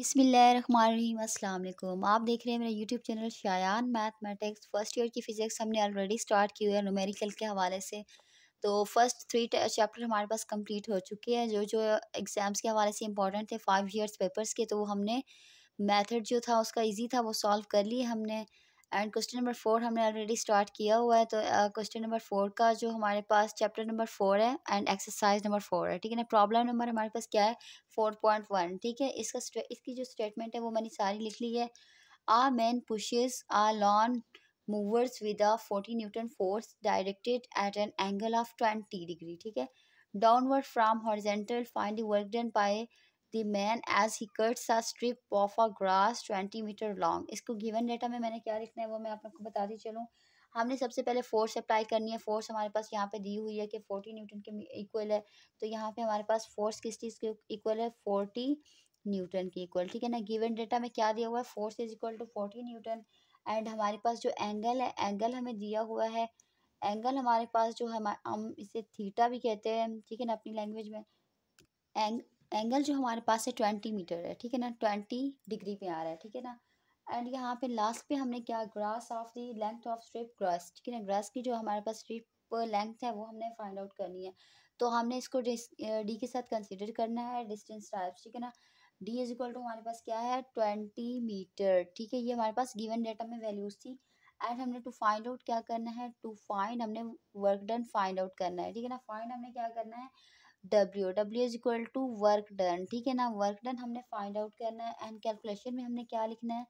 अस्सलाम अल्लाम आप देख रहे हैं मेरा YouTube channel Shayan mathematics first year की फ़िज़िक्स हमने ऑलरेडी स्टार्ट की हुई है नुमेरिकल के हवाले से तो फर्स्ट थ्री चैप्टर हमारे पास कंप्लीट हो चुके हैं जो जो एग्ज़ाम्स के हवाले से इंपॉर्टेंट थे फाइव ईयर्स पेपर्स के तो वो हमने मैथड जो था उसका ईजी था वो सॉल्व कर लिए हमने एंड क्वेश्चन नंबर फोर हमने ऑलरेडी स्टार्ट किया हुआ है तो क्वेश्चन नंबर फोर का जो हमारे पास चैप्टर नंबर फोर है एंड एक्सरसाइज नंबर फोर है ठीक है ना प्रॉब्लम नंबर हमारे पास क्या है फोर पॉइंट वन ठीक है इसका इसकी जो स्टेटमेंट है वो मैंने सारी लिख ली है a man pushes a lawn mowers with a forty newton force directed at an angle of twenty degree ठीक है downward from horizontal find work done by the man as he cuts a strip of a grass twenty metre long इसको given data में मैंने क्या लिखना है वो मैं आप लोग को बताती चलूँ हमने सबसे पहले फोर्स अप्लाई करनी है फोर्स हमारे पास यहाँ पे दी हुई है कि फोर्टी न्यूटन के इक्वल है तो यहाँ पे हमारे पास फोर्स किस चीज़ के इक्वल है फोर्टी न्यूटन के इक्वल ठीक है ना गिवन डेटा में क्या दिया हुआ है force is equal to forty newton and हमारे पास जो एंगल है एंगल हमें दिया हुआ है एंगल हमारे पास जो हम हम इसे थीटा भी कहते हैं ठीक है ना अपनी लैंग्वेज में एंग एंगल जो हमारे पास है ट्वेंटी मीटर है ठीक है ना ट्वेंटी डिग्री पे आ रहा है ठीक है ना एंड यहाँ पे लास्ट पे हमने क्या grass of the length of strip grass ठीक है ना ग्रास की जो हमारे पास स्ट्रिप लेंथ है वो हमने फाइंड आउट करनी है तो हमने इसको डी के साथ कंसिडर करना है डिस्टेंस टाइप ठीक है ना डी इज इक्वल टू हमारे पास क्या है ट्वेंटी मीटर ठीक है ये हमारे पास गिवन डेटा में वैल्यूज थी एंड हमने टू फाइंड आउट क्या करना है टू फाइंड हमने वर्क डन फाइंड आउट करना है ठीक है ना फाइंड हमने क्या करना है W W is equal to work done ठीक है ना वर्क डन हमने फाइंड आउट करना है एंड कैलकुलेशन में हमने क्या लिखना है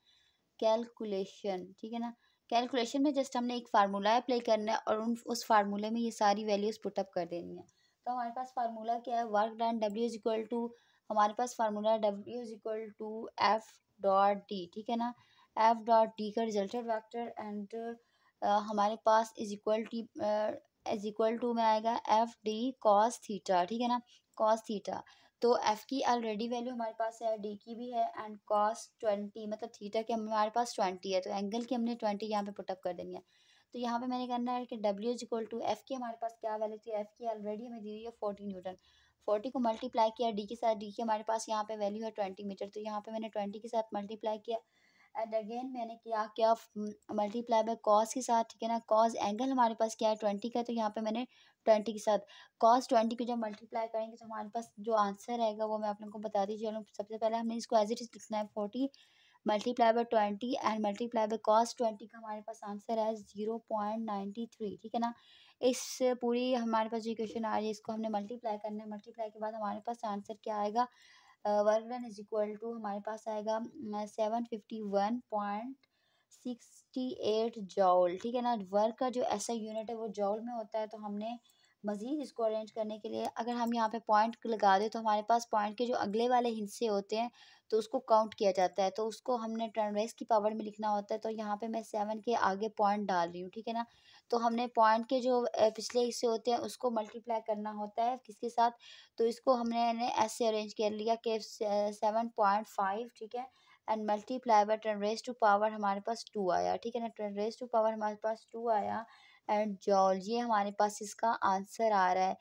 कैलकुलेशन ठीक है ना कैलकुलेशन में जस्ट हमने एक फार्मूला अप्लाई करना है और उन उस फार्मूले में ये सारी वैल्यूज़ पुटअप कर देनी है तो हमारे पास फार्मूला क्या है work done W is equal to हमारे पास formula W is equal to F dot D ठीक है ना एफ डॉट डी का रिजल्टेड वैक्टर एंड हमारे पास is equal to is equal to में आएगा एफ डी कॉस थीटा ठीक है ना कॉस थीटा तो एफ़ की ऑलरेडी वैल्यू हमारे पास है डी की भी है एंड कॉस ट्वेंटी मतलब थीटा के हमारे पास ट्वेंटी है तो एंगल की हमने ट्वेंटी यहाँ पे पुटअप कर देनी है तो यहाँ पे मैंने करना है कि W is equal to F की हमारे पास क्या वैल्यू थी एफ़ की ऑलरेडी हमें दी हुई है फोर्टी न्यूटन फोर्टी को मल्टीप्लाई किया डी के साथ डी की हमारे पास यहाँ पे वैल्यू है ट्वेंटी मीटर तो यहाँ पे मैंने ट्वेंटी के साथ मल्टीप्लाई किया एंड अगेन मैंने क्या क्या मल्टीप्लाई बाय कॉस के साथ ठीक है ना कॉस एंगल हमारे पास क्या है ट्वेंटी का तो यहाँ पे मैंने ट्वेंटी के साथ कॉस ट्वेंटी को जब मल्टीप्लाई करेंगे तो हमारे पास जो आंसर रहेगा वो मैं आप लोगों को बता दी चलूँ सबसे पहले हमने इसको एज इट इज लिखना है forty multiply by twenty and multiply by cos twenty का हमारे पास आंसर है जीरो पॉइंट नाइन्टी थ्री ठीक है ना इस पूरी हमारे पास जो क्वेश्चन आ रही है इसको हमने मल्टीप्लाई करना है मल्टीप्लाई के बाद हमारे पास आंसर क्या आएगा work done is equal to हमारे पास आएगा seven fifty one point sixty eight joule ठीक है ना वर्क का जो ऐसा यूनिट है वो जॉल में होता है तो हमने मज़ीद इसको अरेंज करने के लिए अगर हम यहाँ पे पॉइंट लगा दें तो हमारे पास पॉइंट के जो अगले वाले हिस्से होते हैं तो उसको काउंट किया जाता है तो उसको हमने टर्न की पावर में लिखना होता है तो यहाँ पे मैं सेवन के आगे पॉइंट डाल रही हूँ ठीक है ना तो हमने पॉइंट के जो पिछले हिस्से होते हैं उसको मल्टीप्लाई करना होता है किसके साथ तो इसको हमने ऐसे अरेंज कर लिया कि सेवन पॉइंट फाइव ठीक है and multiply by ten raise to power हमारे पास टू आया ठीक है ना टर्न रेस टू पावर हमारे पास टू आया एंड जॉर्ज ये हमारे पास इसका आंसर आ रहा है